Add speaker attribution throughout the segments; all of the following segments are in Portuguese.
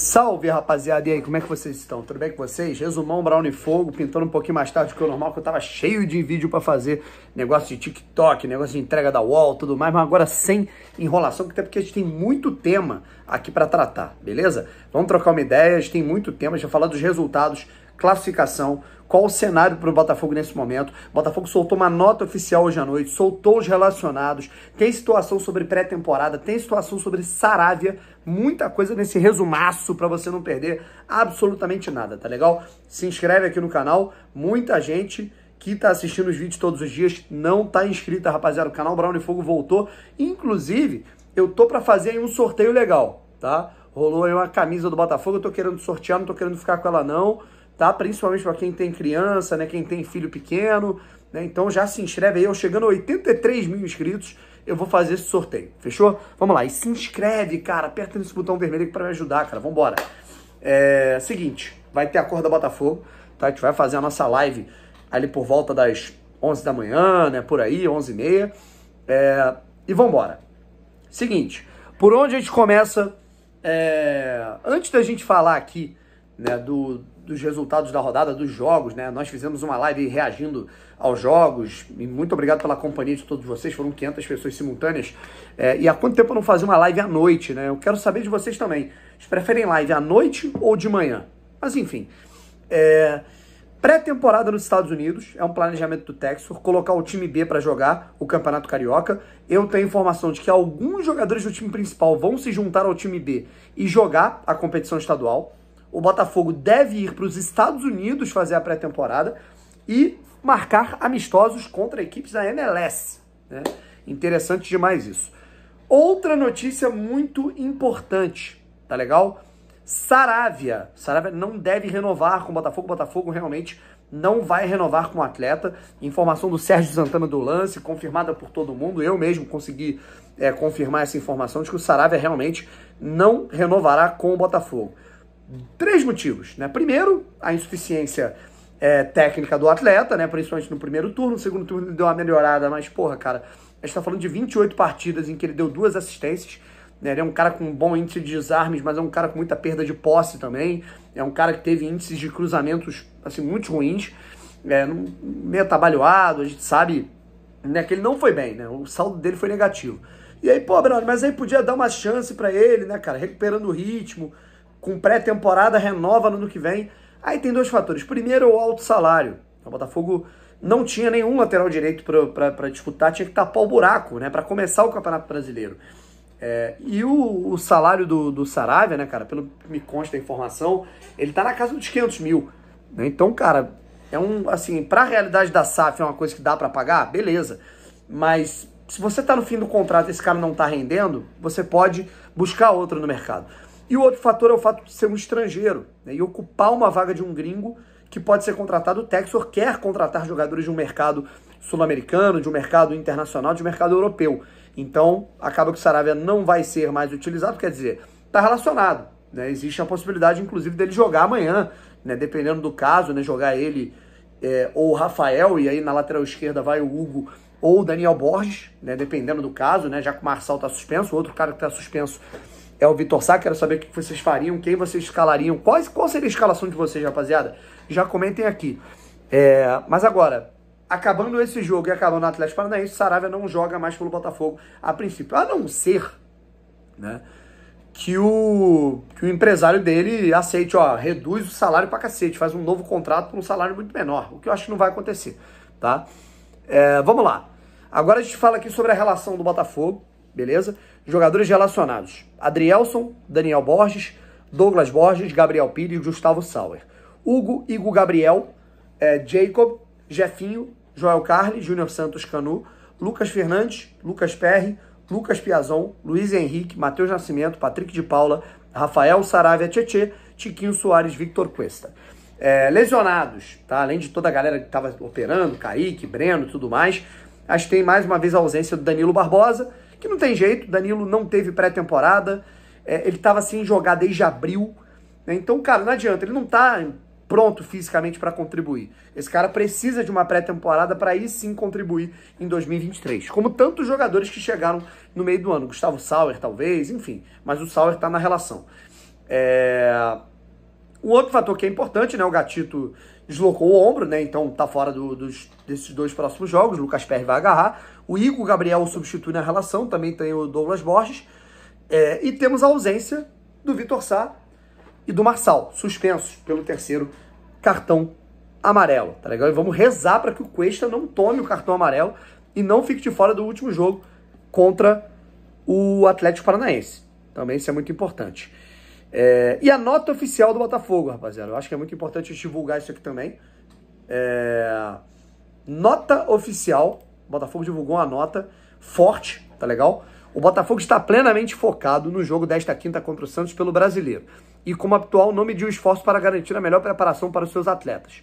Speaker 1: Salve, rapaziada! E aí, como é que vocês estão? Tudo bem com vocês? Resumão Brown Fogo, pintando um pouquinho mais tarde do que o normal, que eu tava cheio de vídeo para fazer. Negócio de TikTok, negócio de entrega da wall, tudo mais, mas agora sem enrolação, até porque a gente tem muito tema aqui para tratar, beleza? Vamos trocar uma ideia, a gente tem muito tema, já gente falar dos resultados classificação, qual o cenário para o Botafogo nesse momento. O Botafogo soltou uma nota oficial hoje à noite, soltou os relacionados, tem situação sobre pré-temporada, tem situação sobre Saravia, muita coisa nesse resumaço para você não perder absolutamente nada, tá legal? Se inscreve aqui no canal, muita gente que está assistindo os vídeos todos os dias não está inscrita, rapaziada. O canal Brown e Fogo voltou. Inclusive, eu tô para fazer aí um sorteio legal, tá? Rolou aí uma camisa do Botafogo, eu tô querendo sortear, não tô querendo ficar com ela não tá? Principalmente para quem tem criança, né? Quem tem filho pequeno, né? Então já se inscreve aí. Eu chegando a 83 mil inscritos, eu vou fazer esse sorteio, fechou? Vamos lá, e se inscreve, cara. Aperta nesse botão vermelho aqui para me ajudar, cara. Vambora. É seguinte, vai ter a cor da Botafogo, tá? A gente vai fazer a nossa live ali por volta das 11 da manhã, né? Por aí, 11 e meia. É... E vambora. Seguinte, por onde a gente começa... É... Antes da gente falar aqui né, do, dos resultados da rodada, dos jogos, né? Nós fizemos uma live reagindo aos jogos. E muito obrigado pela companhia de todos vocês. Foram 500 pessoas simultâneas. É, e há quanto tempo eu não fazia uma live à noite, né? Eu quero saber de vocês também. Vocês preferem live à noite ou de manhã? Mas enfim. É... Pré-temporada nos Estados Unidos é um planejamento do Texas colocar o time B para jogar o Campeonato Carioca. Eu tenho informação de que alguns jogadores do time principal vão se juntar ao time B e jogar a competição estadual o Botafogo deve ir para os Estados Unidos fazer a pré-temporada e marcar amistosos contra equipes da MLS. Né? Interessante demais isso. Outra notícia muito importante, tá legal? Saravia. Saravia não deve renovar com o Botafogo. O Botafogo realmente não vai renovar com o atleta. Informação do Sérgio Santana do Lance, confirmada por todo mundo. Eu mesmo consegui é, confirmar essa informação de que o Saravia realmente não renovará com o Botafogo. Três motivos. Né? Primeiro, a insuficiência é, técnica do atleta, né? principalmente no primeiro turno. No segundo turno ele deu uma melhorada, mas, porra, cara, a gente tá falando de 28 partidas em que ele deu duas assistências. Né? Ele é um cara com um bom índice de desarmes, mas é um cara com muita perda de posse também. É um cara que teve índices de cruzamentos assim, muito ruins, é, meio atabalhoado, a gente sabe né, que ele não foi bem, né? O saldo dele foi negativo. E aí, pô, Bruno, mas aí podia dar uma chance para ele, né, cara? Recuperando o ritmo, com pré-temporada, renova no ano que vem. Aí tem dois fatores. Primeiro, o alto salário. O Botafogo não tinha nenhum lateral direito para disputar, tinha que tapar o buraco, né? Para começar o Campeonato Brasileiro. É, e o, o, salário do, do Saravia, né, cara, pelo que me consta a informação, ele tá na casa dos 500 mil. Né? Então, cara, é um, assim, pra realidade da SAF é uma coisa que dá para pagar? Beleza. Mas se você tá no fim do contrato e esse cara não tá rendendo, você pode buscar outro no mercado. E o outro fator é o fato de ser um estrangeiro né, e ocupar uma vaga de um gringo que pode ser contratado. O Texor quer contratar jogadores de um mercado sul-americano, de um mercado internacional, de um mercado europeu. Então, acaba que o Saravia não vai ser mais utilizado, quer dizer, está relacionado. Né? Existe a possibilidade, inclusive, dele jogar amanhã, né? dependendo do caso, né? jogar ele é, ou o Rafael, e aí na lateral esquerda vai o Hugo ou o Daniel Borges, né, dependendo do caso, né, já que o Marçal está suspenso, outro cara que está suspenso é o Vitor Sá. Quero saber o que vocês fariam, quem vocês escalariam, quais, qual seria a escalação de vocês, rapaziada? Já comentem aqui. É, mas agora, acabando esse jogo e acabando o Atlético Paranaense, Saravia não joga mais pelo Botafogo a princípio. A não ser né, que, o, que o empresário dele aceite, ó, reduz o salário pra cacete, faz um novo contrato com um salário muito menor, o que eu acho que não vai acontecer, tá? É, vamos lá. Agora a gente fala aqui sobre a relação do Botafogo beleza? Jogadores relacionados: Adrielson, Daniel Borges, Douglas Borges, Gabriel Pires, Gustavo Sauer. Hugo, Igor Gabriel, é, Jacob, Jefinho, Joel Carli, Júnior Santos Canu, Lucas Fernandes, Lucas Perry, Lucas Piazon, Luiz Henrique, Matheus Nascimento, Patrick de Paula, Rafael Saravia Tietê, Tiquinho Soares, Victor Cuesta. É, lesionados, tá? Além de toda a galera que estava operando, Kaique, Breno tudo mais, a gente tem mais uma vez a ausência do Danilo Barbosa, que não tem jeito, Danilo não teve pré-temporada, é, ele estava sem jogar desde abril. Né? Então, cara, não adianta, ele não está pronto fisicamente para contribuir. Esse cara precisa de uma pré-temporada para aí sim contribuir em 2023. Como tantos jogadores que chegaram no meio do ano. Gustavo Sauer, talvez, enfim. Mas o Sauer está na relação. É... O outro fator que é importante, né? O Gatito deslocou o ombro, né? Então tá fora do, dos, desses dois próximos jogos. O Lucas Pereira vai agarrar. O Igor Gabriel substitui na relação, também tem o Douglas Borges. É, e temos a ausência do Vitor Sá e do Marçal, suspensos pelo terceiro cartão amarelo, tá legal? E vamos rezar para que o Cuesta não tome o cartão amarelo e não fique de fora do último jogo contra o Atlético Paranaense. Também isso é muito importante. É, e a nota oficial do Botafogo, rapaziada. Eu acho que é muito importante divulgar isso aqui também. É, nota oficial o Botafogo divulgou uma nota forte, tá legal? O Botafogo está plenamente focado no jogo desta quinta contra o Santos pelo brasileiro. E como atual, não mediu esforço para garantir a melhor preparação para os seus atletas.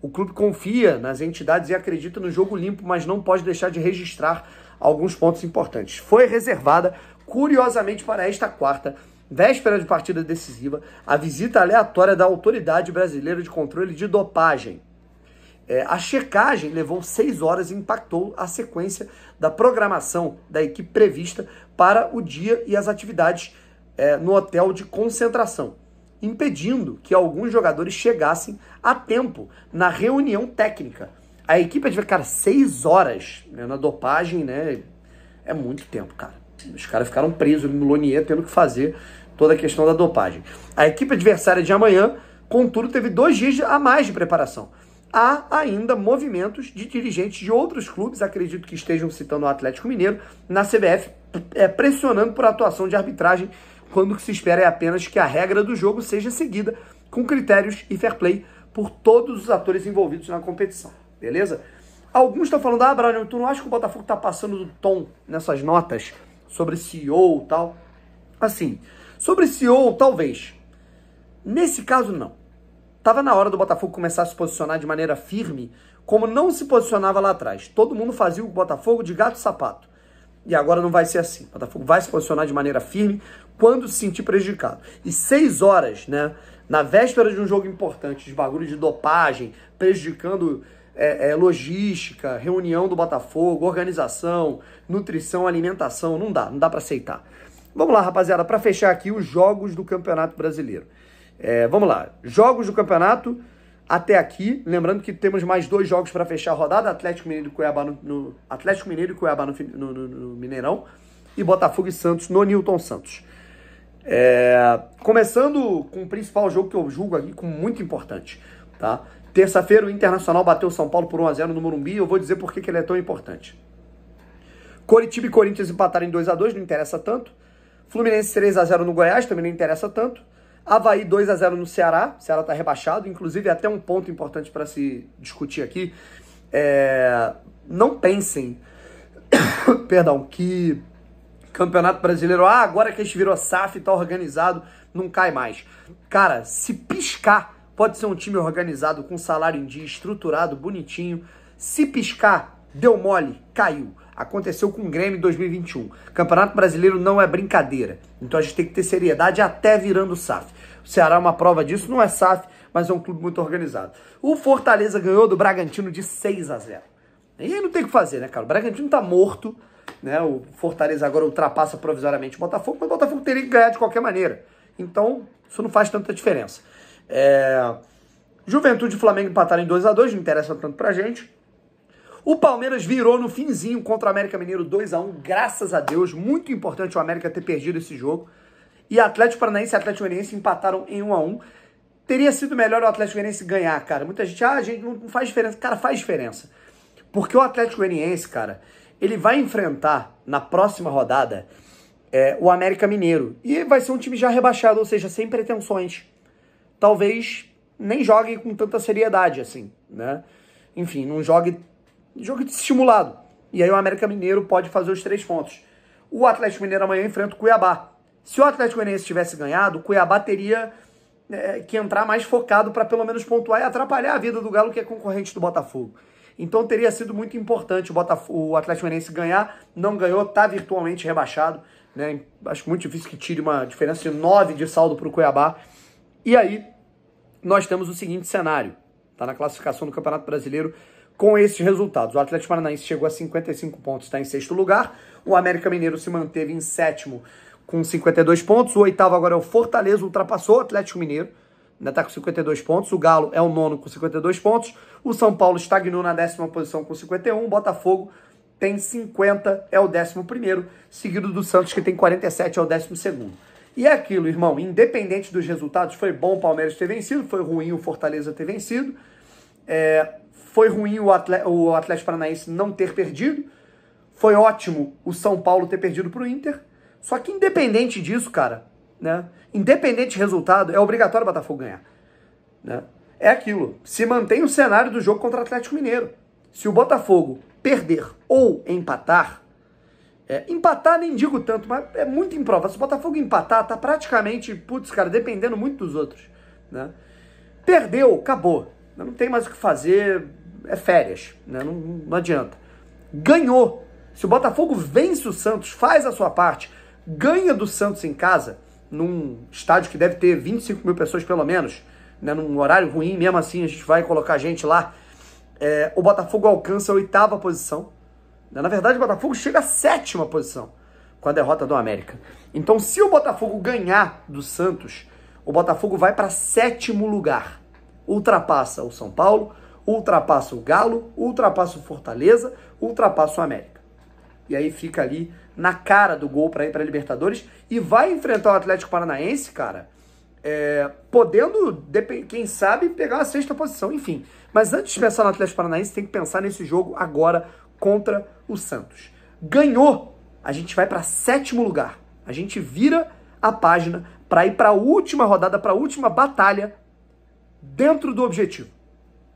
Speaker 1: O clube confia nas entidades e acredita no jogo limpo, mas não pode deixar de registrar alguns pontos importantes. Foi reservada, curiosamente, para esta quarta, véspera de partida decisiva, a visita aleatória da Autoridade Brasileira de Controle de Dopagem, é, a checagem levou seis horas e impactou a sequência da programação da equipe prevista para o dia e as atividades é, no hotel de concentração, impedindo que alguns jogadores chegassem a tempo na reunião técnica. A equipe adversária, cara, seis horas né, na dopagem, né? É muito tempo, cara. Os caras ficaram presos no Lonier tendo que fazer toda a questão da dopagem. A equipe adversária de amanhã, contudo, teve dois dias a mais de preparação há ainda movimentos de dirigentes de outros clubes, acredito que estejam citando o Atlético Mineiro, na CBF, é, pressionando por atuação de arbitragem, quando o que se espera é apenas que a regra do jogo seja seguida com critérios e fair play por todos os atores envolvidos na competição, beleza? Alguns estão falando, ah, Brian, tu não acha que o Botafogo está passando do tom nessas notas sobre CEO e tal? Assim, sobre CEO, talvez. Nesse caso, não. Tava na hora do Botafogo começar a se posicionar de maneira firme, como não se posicionava lá atrás. Todo mundo fazia o Botafogo de gato sapato. E agora não vai ser assim. O Botafogo vai se posicionar de maneira firme quando se sentir prejudicado. E seis horas, né? Na véspera de um jogo importante, de bagulho de dopagem, prejudicando é, é, logística, reunião do Botafogo, organização, nutrição, alimentação, não dá, não dá para aceitar. Vamos lá, rapaziada, para fechar aqui os jogos do Campeonato Brasileiro. É, vamos lá. Jogos do campeonato até aqui. Lembrando que temos mais dois jogos para fechar a rodada: Atlético Mineiro e Cuiabá no, no Atlético Mineiro e Cuiabá no, no, no, Mineirão e Botafogo e Santos no Newton Santos. É, começando com o principal jogo que eu julgo aqui como muito importante, tá? Terça-feira o Internacional bateu o São Paulo por 1 a 0 no Morumbi. Eu vou dizer por que ele é tão importante. Coritiba e Corinthians empataram em 2 a 2, não interessa tanto. Fluminense 3 a 0 no Goiás também não interessa tanto. Havaí 2 a 0 no Ceará. O Ceará está rebaixado. Inclusive, é até um ponto importante para se discutir aqui. É... Não pensem, perdão, que Campeonato Brasileiro, ah, agora que a gente virou SAF e tá organizado, não cai mais. Cara, se piscar, pode ser um time organizado, com salário em dia, estruturado, bonitinho. Se piscar, deu mole, caiu aconteceu com o Grêmio em 2021. Campeonato Brasileiro não é brincadeira. Então a gente tem que ter seriedade até virando SAF. O Ceará é uma prova disso, não é SAF, mas é um clube muito organizado. O Fortaleza ganhou do Bragantino de 6 a 0. E aí não tem o que fazer, né, cara? O Bragantino tá morto, né? O Fortaleza agora ultrapassa provisoriamente o Botafogo, mas o Botafogo teria que ganhar de qualquer maneira. Então, isso não faz tanta diferença. É... Juventude e Flamengo empataram em 2 a 2 não interessa tanto pra gente. O Palmeiras virou no finzinho contra o América Mineiro 2 a 1 graças a Deus. Muito importante o América ter perdido esse jogo. E Atlético Paranaense e Atlético Goianiense empataram em 1 a 1 Teria sido melhor o Atlético Goianiense ganhar, cara. Muita gente, ah, gente, não faz diferença. Cara, faz diferença. Porque o Atlético Goianiense, cara, ele vai enfrentar na próxima rodada é, o América Mineiro. E vai ser um time já rebaixado, ou seja, sem pretensões. Talvez nem jogue com tanta seriedade, assim, né? Enfim, não jogue Jogo estimulado. E aí o América Mineiro pode fazer os três pontos. O Atlético Mineiro amanhã enfrenta o Cuiabá. Se o Atlético Goianiense tivesse ganhado, o Cuiabá teria é, que entrar mais focado para pelo menos pontuar e atrapalhar a vida do Galo, que é concorrente do Botafogo. Então teria sido muito importante o, Botafogo, o Atlético Goianiense ganhar, não ganhou, está virtualmente rebaixado. Né? Acho muito difícil que tire uma diferença de 9 de saldo para o Cuiabá. E aí nós temos o seguinte cenário, está na classificação do Campeonato Brasileiro, com esses resultados. O Atlético Paranaense chegou a 55 pontos, está em sexto lugar. O América Mineiro se manteve em sétimo com 52 pontos. O oitavo agora é o Fortaleza, ultrapassou o Atlético Mineiro. Ainda está com 52 pontos. O Galo é o nono com 52 pontos. O São Paulo estagnou na décima posição com 51. O Botafogo tem 50, é o décimo primeiro. Seguido do Santos, que tem 47, é o décimo segundo. E é aquilo, irmão. Independente dos resultados, foi bom o Palmeiras ter vencido, foi ruim o Fortaleza ter vencido. É, foi ruim o, Atlético Paranaense não ter perdido. Foi ótimo o São Paulo ter perdido para o Inter. Só que independente disso, cara, né? Independente do resultado, é obrigatório o Botafogo ganhar. Né? É aquilo. Se mantém o cenário do jogo contra o Atlético Mineiro. Se o Botafogo perder ou empatar, é, empatar nem digo tanto, mas é muito improvável. Se o Botafogo empatar, tá praticamente, putz, cara, dependendo muito dos outros. Né? Perdeu, acabou. Não tem mais o que fazer, é férias, né? não, não adianta. Ganhou. Se o Botafogo vence o Santos, faz a sua parte, ganha do Santos em casa, num estádio que deve ter 25 mil pessoas pelo menos, né, num horário ruim, mesmo assim a gente vai colocar gente lá. É, o Botafogo alcança a oitava posição. Na verdade, o Botafogo chega à sétima posição com a derrota do América. Então, se o Botafogo ganhar do Santos, o Botafogo vai para sétimo lugar. Ultrapassa o São Paulo, ultrapassa o Galo, ultrapassa o Fortaleza, ultrapassa o América. E aí fica ali na cara do gol para ir para Libertadores e vai enfrentar o Atlético Paranaense, cara, é, podendo, quem sabe, pegar a sexta posição, enfim. Mas antes de pensar no Atlético Paranaense, tem que pensar nesse jogo agora contra o Santos. Ganhou, a gente vai para sétimo lugar. A gente vira a página para ir para a última rodada, para a última batalha dentro do objetivo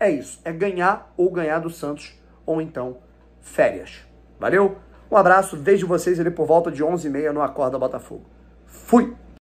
Speaker 1: é isso. É ganhar ou ganhar do Santos ou então férias. Valeu? Um abraço, vejo vocês ali por volta de 11h30 no Acorda Botafogo. Fui!